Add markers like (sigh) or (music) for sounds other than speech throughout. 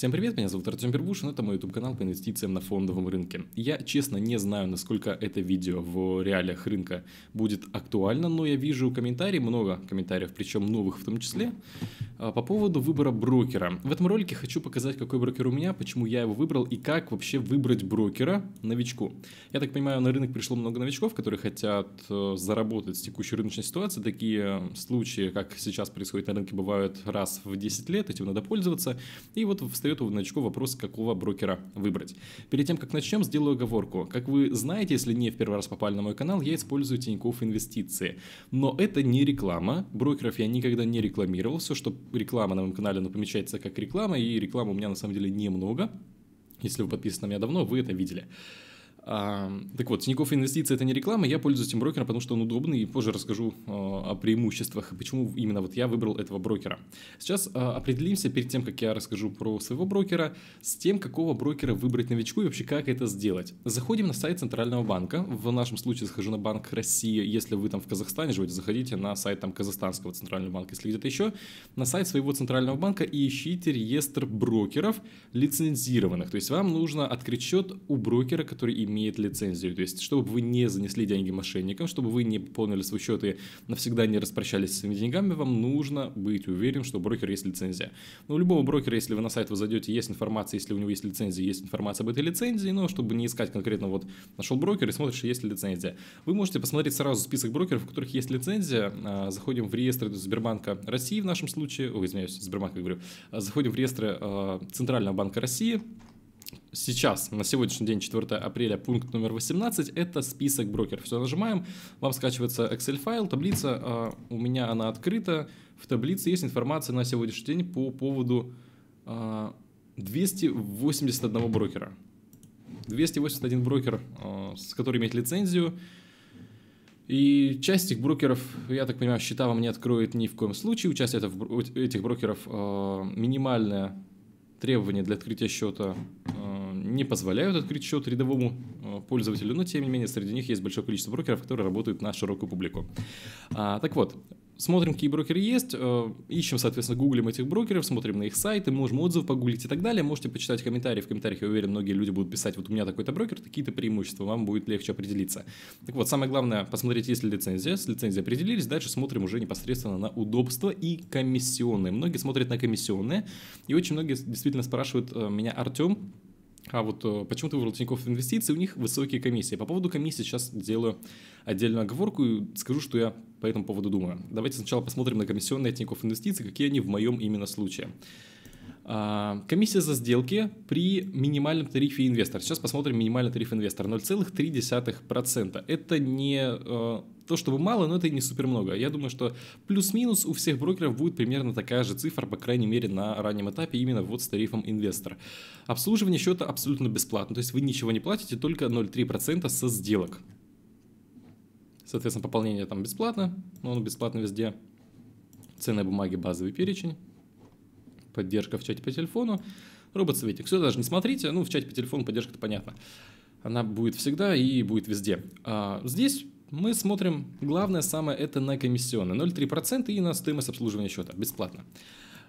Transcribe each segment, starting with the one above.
Всем привет, меня зовут Артем Бербушин, это мой YouTube-канал по инвестициям на фондовом рынке. Я, честно, не знаю, насколько это видео в реалиях рынка будет актуально, но я вижу комментарии, много комментариев, причем новых в том числе, а, по поводу выбора брокера. В этом ролике хочу показать, какой брокер у меня, почему я его выбрал и как вообще выбрать брокера новичку. Я так понимаю, на рынок пришло много новичков, которые хотят э, заработать с текущей рыночной ситуации. Такие случаи, как сейчас происходит на рынке, бывают раз в 10 лет, этим надо пользоваться. И вот в встает у новичка вопрос, какого брокера выбрать. Перед тем, как начнем, сделаю оговорку. Как вы знаете, если не в первый раз попали на мой канал, я использую Тинькофф Инвестиции. Но это не реклама, брокеров я никогда не рекламировал, все, что реклама на моем канале, но помечается как реклама, и рекламы у меня на самом деле немного. Если вы подписаны на меня давно, вы это видели. Так вот, Тинькофф Инвестиции – это не реклама, я пользуюсь этим брокером, потому что он удобный, и позже расскажу а, о преимуществах, почему именно вот я выбрал этого брокера. Сейчас а, определимся перед тем, как я расскажу про своего брокера, с тем, какого брокера выбрать новичку и вообще как это сделать. Заходим на сайт Центрального банка, в нашем случае захожу на Банк России, если вы там в Казахстане живете, заходите на сайт там Казахстанского Центрального банка, если где-то еще, на сайт своего Центрального банка и ищите реестр брокеров лицензированных, то есть вам нужно открыть счет у брокера, который именно имеет лицензию. То есть, чтобы вы не занесли деньги мошенникам, чтобы вы не пополнили свой счет и навсегда не распрощались с своими деньгами, вам нужно быть уверен, что у брокера есть лицензия. Но ну, у любого брокера, если вы на сайт вы зайдете, есть информация, если у него есть лицензия, есть информация об этой лицензии, но чтобы не искать конкретно вот нашел брокер и смотришь, есть ли лицензия. Вы можете посмотреть сразу список брокеров, у которых есть лицензия, а, заходим в реестр Сбербанка России в нашем случае, ой, извиняюсь, Сбербанка говорю, заходим в реестр а, Центрального банка России, сейчас, на сегодняшний день, 4 апреля, пункт номер 18, это список брокеров. Все нажимаем, вам скачивается Excel-файл, таблица, а, у меня она открыта, в таблице есть информация на сегодняшний день по поводу 281 а, брокера. 281 брокер, а, с которым имеет лицензию, и часть этих брокеров, я так понимаю, счета вам не откроет ни в коем случае. Участие этих брокеров минимальное требование для открытия счета не позволяют открыть счет рядовому э, пользователю, но тем не менее среди них есть большое количество брокеров, которые работают на широкую публику. А, так вот, смотрим, какие брокеры есть, э, ищем, соответственно, гуглим этих брокеров, смотрим на их сайты, можем отзывы погуглить и так далее. Можете почитать комментарии. В комментариях, я уверен, многие люди будут писать, вот у меня такой-то брокер, какие-то преимущества, вам будет легче определиться. Так вот, самое главное, посмотреть, есть ли лицензия. С лицензией определились, дальше смотрим уже непосредственно на удобство и комиссионные. Многие смотрят на комиссионные, и очень многие действительно спрашивают э, меня, Артем, а вот э, почему ты выбрал Тинькофф Инвестиции, у них высокие комиссии. По поводу комиссии сейчас делаю отдельную оговорку и скажу, что я по этому поводу думаю. Давайте сначала посмотрим на комиссионные от Тинькофф Инвестиции, какие они в моем именно случае. А, комиссия за сделки при минимальном тарифе инвестора. Сейчас посмотрим минимальный тариф инвестор. 0,3%. Это не э, то чтобы мало, но это и не супер много. Я думаю, что плюс-минус у всех брокеров будет примерно такая же цифра, по крайней мере, на раннем этапе, именно вот с тарифом инвестора. Обслуживание счета абсолютно бесплатно, то есть вы ничего не платите, только 0,3% со сделок. Соответственно, пополнение там бесплатно, но он бесплатно везде. Ценные бумаги, базовый перечень поддержка в чате по телефону, робот-советник. все даже не смотрите, ну, в чате по телефону поддержка-то понятно. Она будет всегда и будет везде. А здесь мы смотрим, главное самое, это на комиссионные 0,3% и на стоимость обслуживания счета, бесплатно.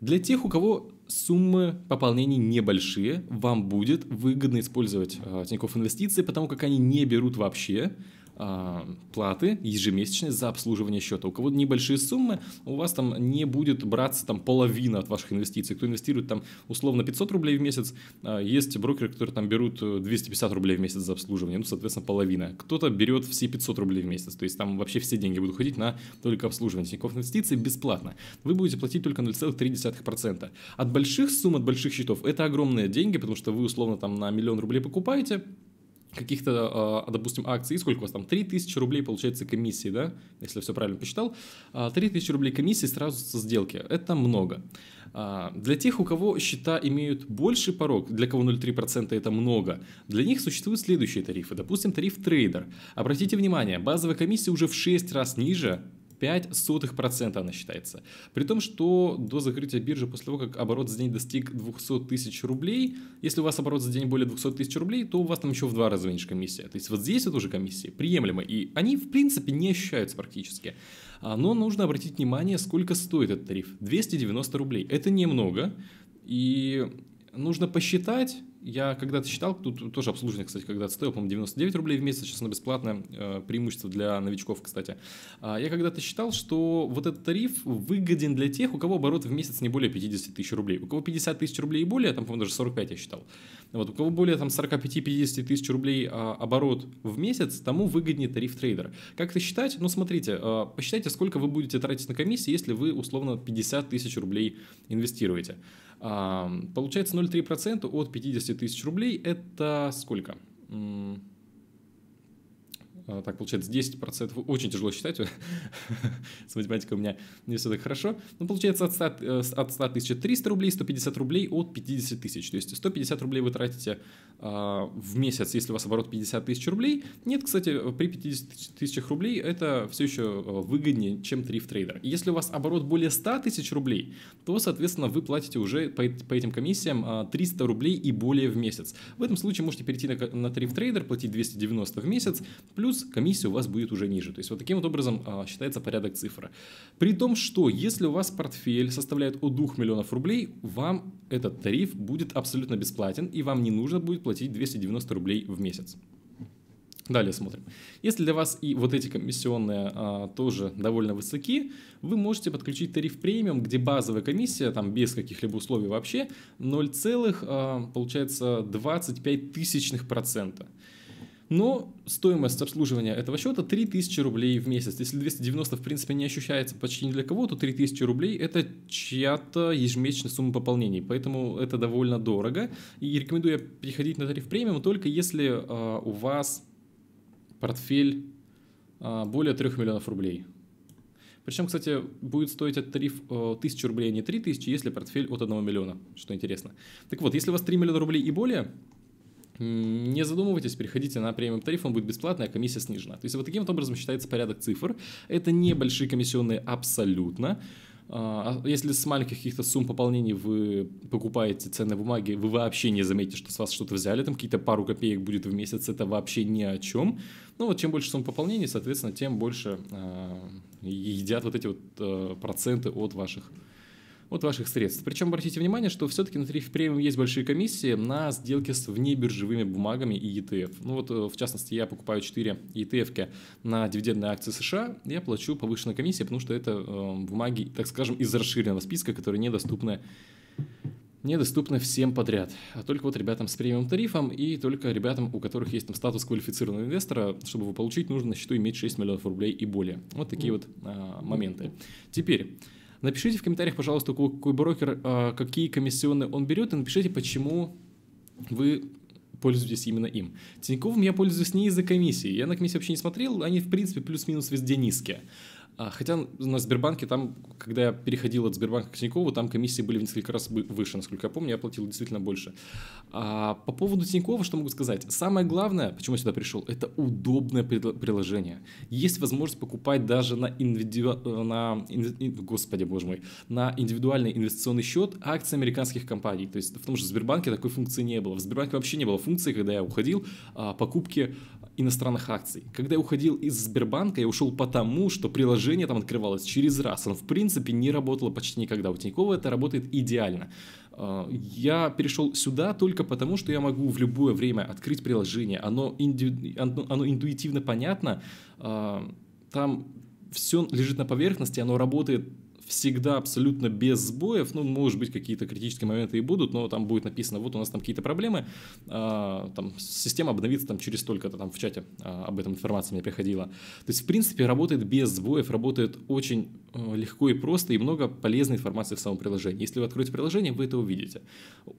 Для тех, у кого суммы пополнений небольшие, вам будет выгодно использовать э, Тинькофф Инвестиции, потому как они не берут вообще а, платы ежемесячные за обслуживание счета. У кого небольшие суммы, у вас там не будет браться там половина от ваших инвестиций. Кто инвестирует там условно 500 рублей в месяц, а, есть брокеры, которые там берут 250 э, рублей в месяц за обслуживание, ну, соответственно, половина. Кто-то берет все 500 рублей в месяц, то есть там вообще все деньги будут ходить на только обслуживание. Тинькофф инвестиций бесплатно. Вы будете платить только 0,3%. От больших сумм, от больших счетов это огромные деньги, потому что вы условно там на миллион рублей покупаете, каких-то, а, допустим, акций, сколько у вас там, 3000 рублей получается комиссии, да, если я все правильно посчитал, 3000 а, рублей комиссии сразу со сделки, это много. А, для тех, у кого счета имеют больший порог, для кого 0,3% это много, для них существуют следующие тарифы. Допустим, тариф трейдер. Обратите внимание, базовая комиссия уже в 6 раз ниже, 0,05% она считается. При том, что до закрытия биржи, после того, как оборот за день достиг 200 тысяч рублей, если у вас оборот за день более 200 тысяч рублей, то у вас там еще в два раза меньше комиссия. То есть вот здесь вот уже комиссии приемлемы, и они в принципе не ощущаются практически. А, но нужно обратить внимание, сколько стоит этот тариф. 290 рублей. Это немного, и нужно посчитать, я когда-то считал, тут тоже обслуживание, кстати, когда-то стоило, по-моему, 99 рублей в месяц, сейчас оно бесплатное, э, преимущество для новичков, кстати. А, я когда-то считал, что вот этот тариф выгоден для тех, у кого оборот в месяц не более 50 тысяч рублей. У кого 50 тысяч рублей и более, там, по-моему, даже 45 я считал. Вот, у кого более там 45-50 тысяч рублей а, оборот в месяц, тому выгоднее тариф трейдера. Как это считать? Ну, смотрите, э, посчитайте, сколько вы будете тратить на комиссии, если вы, условно, 50 тысяч рублей инвестируете. Получается 0,3% от 50 200 тысяч рублей это сколько? А, так получается 10%, очень тяжело считать, (laughs) с математикой у меня не все так хорошо, но ну, получается от 100, э, от 100 тысяч 300 рублей, 150 рублей от 50 тысяч, то есть 150 рублей вы тратите а, в месяц, если у вас оборот 50 тысяч рублей, нет, кстати, при 50 тысячах рублей это все еще э, выгоднее, чем Thrift Trader. Если у вас оборот более 100 тысяч рублей, то, соответственно, вы платите уже по, по этим комиссиям 300 а, рублей и более в месяц. В этом случае можете перейти на, на Thrift Trader, платить 290 в месяц, плюс плюс комиссия у вас будет уже ниже. То есть вот таким вот образом а, считается порядок цифры. При том, что если у вас портфель составляет от 2 миллионов рублей, вам этот тариф будет абсолютно бесплатен и вам не нужно будет платить 290 рублей в месяц. Далее смотрим. Если для вас и вот эти комиссионные а, тоже довольно высоки, вы можете подключить тариф премиум, где базовая комиссия, там без каких-либо условий вообще, 0, а, получается 25 тысячных процента но стоимость обслуживания этого счета 3000 рублей в месяц. Если 290 в принципе не ощущается почти ни для кого, то 3000 рублей это чья-то ежемесячная сумма пополнений, поэтому это довольно дорого. И рекомендую переходить на тариф премиум только если э, у вас портфель э, более 3 миллионов рублей. Причем, кстати, будет стоить этот тариф 1000 а, рублей, а не 3000, если портфель от 1 миллиона, что интересно. Так вот, если у вас 3 миллиона рублей и более, не задумывайтесь, приходите на премиум тариф, он будет бесплатный, а комиссия снижена. То есть вот таким вот образом считается порядок цифр. Это небольшие комиссионные абсолютно. А, а если с маленьких каких-то сумм пополнений вы покупаете ценные бумаги, вы вообще не заметите, что с вас что-то взяли, там какие-то пару копеек будет в месяц, это вообще ни о чем. Ну вот чем больше сумм пополнений, соответственно, тем больше а, едят вот эти вот э, проценты от ваших от ваших средств. Причем обратите внимание, что все-таки на тарифе премиум есть большие комиссии на сделки с внебиржевыми бумагами и ETF. Ну вот, э, в частности, я покупаю 4 ETF на дивидендные акции США, я плачу повышенную комиссию, потому что это э, бумаги, так скажем, из расширенного списка, которые недоступны недоступны всем подряд, а только вот ребятам с премиум тарифом и только ребятам, у которых есть там статус квалифицированного инвестора, чтобы его получить, нужно на счету иметь 6 миллионов рублей и более. Вот такие вот а, моменты. Теперь, Напишите в комментариях, пожалуйста, какой брокер, а, какие комиссионные он берет, и напишите, почему вы пользуетесь именно им. Тиньковым я пользуюсь не из-за комиссии. Я на комиссии вообще не смотрел, они, в принципе, плюс-минус везде низкие. А, хотя на Сбербанке там, когда я переходил от Сбербанка к Тинькову, там комиссии были в несколько раз выше, насколько я помню, я платил действительно больше. А по поводу Тинькова, что могу сказать? Самое главное, почему я сюда пришел, это удобное приложение. Есть возможность покупать даже на, индивиду... на... Господи, боже мой, на индивидуальный инвестиционный счет акции американских компаний. То есть в том же Сбербанке такой функции не было. В Сбербанке вообще не было функции, когда я уходил, а, покупки иностранных акций. Когда я уходил из Сбербанка, я ушел потому, что приложение там открывалось через раз. Оно, в принципе, не работало почти никогда. У Тинькова это работает идеально. А, я перешел сюда только потому, что я могу в любое время открыть приложение. Оно, инди... оно интуитивно понятно. А, там все лежит на поверхности, оно работает всегда абсолютно без сбоев. Ну, может быть, какие-то критические моменты и будут, но там будет написано, вот у нас там какие-то проблемы, а, там система обновится там через столько-то, там в чате а, об этом информация мне приходила. То есть, в принципе, работает без сбоев, работает очень Э, легко и просто, и много полезной информации в самом приложении. Если вы откроете приложение, вы это увидите.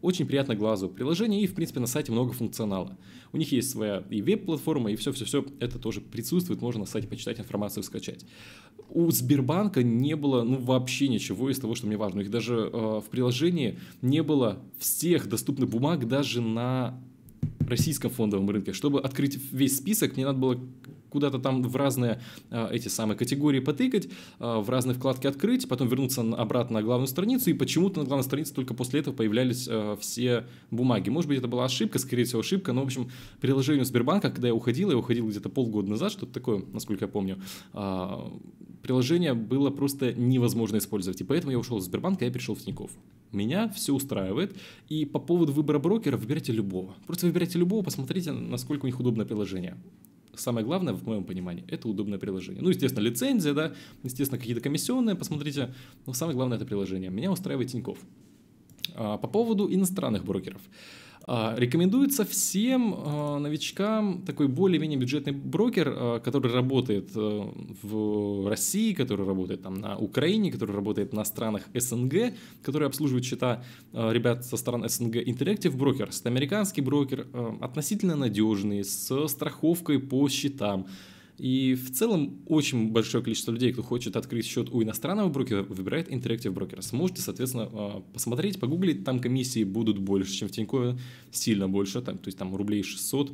Очень приятно глазу приложение, и, в принципе, на сайте много функционала. У них есть своя и веб-платформа, и все-все-все это тоже присутствует, можно на сайте почитать информацию, скачать. У Сбербанка не было, ну, вообще ничего из того, что мне важно. У них даже э, в приложении не было всех доступных бумаг даже на российском фондовом рынке. Чтобы открыть весь список, мне надо было куда-то там в разные э, эти самые категории потыкать, э, в разные вкладки открыть, потом вернуться обратно на главную страницу, и почему-то на главной странице только после этого появлялись э, все бумаги. Может быть, это была ошибка, скорее всего, ошибка, но, в общем, приложению Сбербанка, когда я уходил, я уходил где-то полгода назад, что-то такое, насколько я помню, приложение было просто невозможно использовать, и поэтому я ушел из Сбербанка, я перешел в Тинькофф. Меня все устраивает, и по поводу выбора брокера выбирайте любого. Просто выбирайте любого, посмотрите, насколько у них удобное приложение самое главное, в моем понимании, это удобное приложение. Ну, естественно, лицензия, да, естественно, какие-то комиссионные, посмотрите, но самое главное это приложение. Меня устраивает Тиньков. А, по поводу иностранных брокеров. А, рекомендуется всем а, новичкам такой более-менее бюджетный брокер, а, который работает э, в России, который работает там на Украине, который работает на странах СНГ, который обслуживает счета ребят со стран СНГ. Interactive Brokers, американский брокер, относительно надежный, с страховкой по счетам, и в целом очень большое количество людей, кто хочет открыть счет у иностранного брокера, выбирает Interactive Brokers. Сможете, соответственно, а, посмотреть, погуглить, там комиссии будут больше, чем в Тинькове, сильно больше, там, то есть там рублей 600,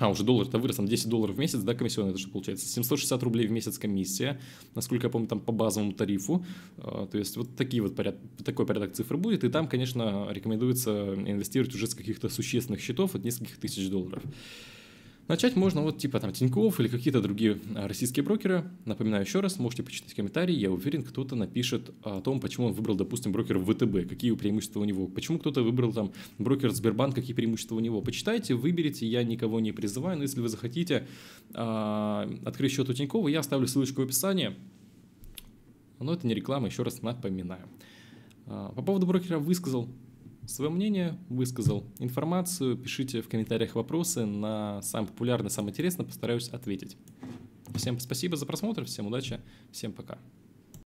а, уже доллар-то вырос, там 10 долларов в месяц, да, комиссионная, это что получается? 760 рублей в месяц комиссия, насколько я помню, там по базовому тарифу. А, то есть вот такие вот поряд, такой порядок цифр будет, и там, конечно, рекомендуется инвестировать уже с каких-то существенных счетов от нескольких тысяч долларов. Начать можно вот типа там Тиньков или какие-то другие а, российские брокеры. Напоминаю еще раз, можете почитать комментарии, я уверен, кто-то напишет о том, почему он выбрал, допустим, брокер ВТБ, какие преимущества у него, почему кто-то выбрал там брокер Сбербанк, какие преимущества у него. Почитайте, выберите, я никого не призываю, но если вы захотите э, открыть счет у Тинькова, я оставлю ссылочку в описании. Но это не реклама, еще раз напоминаю. А, по поводу брокера высказал, Свое мнение высказал. Информацию пишите в комментариях вопросы. На самый популярный, самый интересный постараюсь ответить. Всем спасибо за просмотр, всем удачи, всем пока.